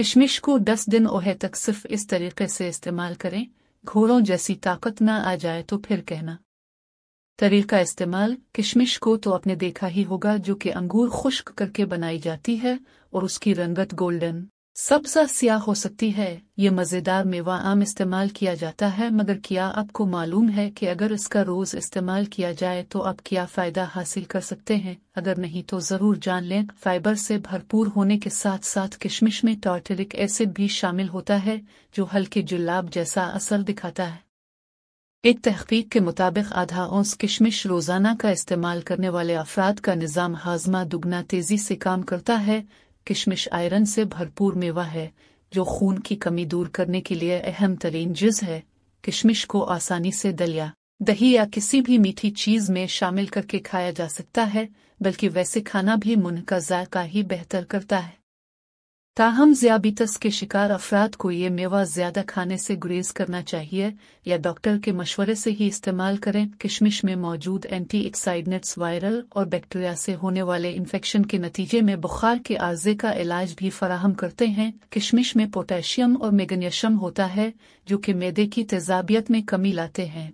किशमिश को 10 दिन ओहे तक सिर्फ इस तरीके से इस्तेमाल करें घोड़ों जैसी ताकत न आ जाए तो फिर कहना तरीका इस्तेमाल किशमिश को तो आपने देखा ही होगा जो कि अंगूर खुश्क करके बनाई जाती है और उसकी रंगत गोल्डन सबसा सियाह हो सकती है ये मज़ेदार मेवा आम इस्तेमाल किया जाता है मगर क्या आपको मालूम है कि अगर इसका रोज़ इस्तेमाल किया जाए तो आप क्या फ़ायदा हासिल कर सकते हैं अगर नहीं तो ज़रूर जान लें फाइबर से भरपूर होने के साथ साथ किशमिश में टॉर्टरिक एसिड भी शामिल होता है जो हल्के जुलाब जैसा असर दिखाता है एक तहकीक के मुताबिक आधा औंस किशमिश रोज़ाना का इस्तेमाल करने वाले अफराद का निज़ाम हाजमा दुगना तेज़ी से काम करता है किशमिश आयरन से भरपूर मेवा है जो खून की कमी दूर करने के लिए अहम तरीन जज है किशमिश को आसानी से दलिया दही या किसी भी मीठी चीज में शामिल करके खाया जा सकता है बल्कि वैसे खाना भी मुन का जायका ही बेहतर करता है ताहम ज़ियाबीतस के शिकार अफराद को ये मेवा ज़्यादा खाने से गुरेज करना चाहिए या डॉक्टर के मशवरे से ही इस्तेमाल करें किशमिश में मौजूद एंटी एक्साइडनेट्स वायरल और बैक्टीरिया से होने वाले इन्फेक्शन के नतीजे में बुखार के आर्जे का इलाज भी फराहम करते हैं किशमिश में पोटेशियम और मैग्नीशियम होता है जो कि मैदे की तेजाबियत में कमी लाते हैं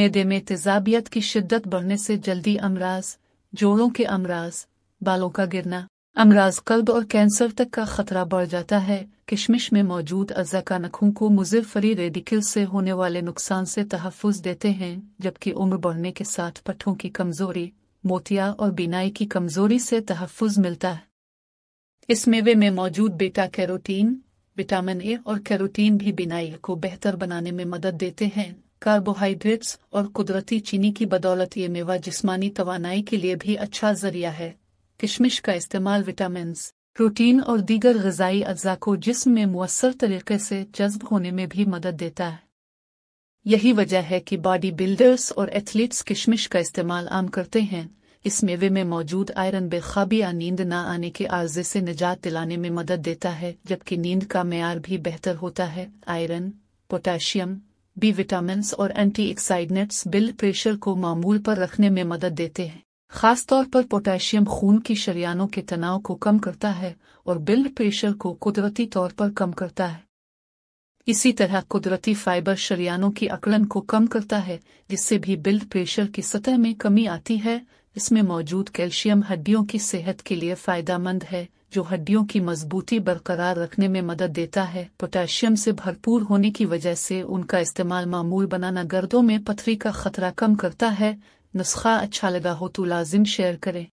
मैदे में तेजाबियत की शिद्दत बढ़ने से जल्दी अमराज जोड़ों के अमराज बालों का गिरना अमराज कल्ब और कैंसर तक का खतरा बढ़ जाता है किशमिश में मौजूद अज्जा का नखों को मुजिर फरी रेडिकल से होने वाले नुकसान से तहफ़ देते हैं जबकि उम्र बढ़ने के साथ पट्ठों की कमजोरी मोतिया और बीनाई की कमजोरी से तहफ़ मिलता है इस मेवे में मौजूद बेटा कैरोटीन विटामिन ए और कैरोटीन भी बीनाई को बेहतर बनाने में मदद देते हैं कार्बोहाइड्रेट्स और कुदरती चीनी की बदौलत ये मेवा जिस्मानी तोानाई के लिए भी अच्छा जरिया है किशमिश का इस्तेमाल विटामिन प्रोटीन और दीगर गजाई अज्जा को जिसम में मवसर तरीके से जज्ब होने में भी मदद देता है यही वजह है कि बॉडी बिल्डर्स और एथलीट्स किशमिश का इस्तेमाल आम करते हैं इस मेवे में मौजूद आयरन बेखाबी या नींद न आने के आर्जे से निजात दिलाने में मदद देता है जबकि नींद का मैार भी बेहतर होता है आयरन पोटाशियम बी विटामिन और एंटी एक्साइडनेट्स ब्लड प्रेशर को मामूल पर रखने में मदद देते हैं खासतौर पर पोटेशियम खून की शरियानों के तनाव को कम करता है और ब्लड प्रेशर को कुदरती तौर पर कम करता है इसी तरह कुदरती फाइबर शरियानों की अकलन को कम करता है जिससे भी ब्लड प्रेशर की सतह में कमी आती है इसमें मौजूद कैल्शियम हड्डियों की सेहत के लिए फायदेमंद है जो हड्डियों की मजबूती बरकरार रखने में मदद देता है पोटेशियम से भरपूर होने की वजह से उनका इस्तेमाल मामूल बनाना गर्दों में पथरी का खतरा कम करता है नस्खा अच्छा लगा हो तो लाजिम शेयर करें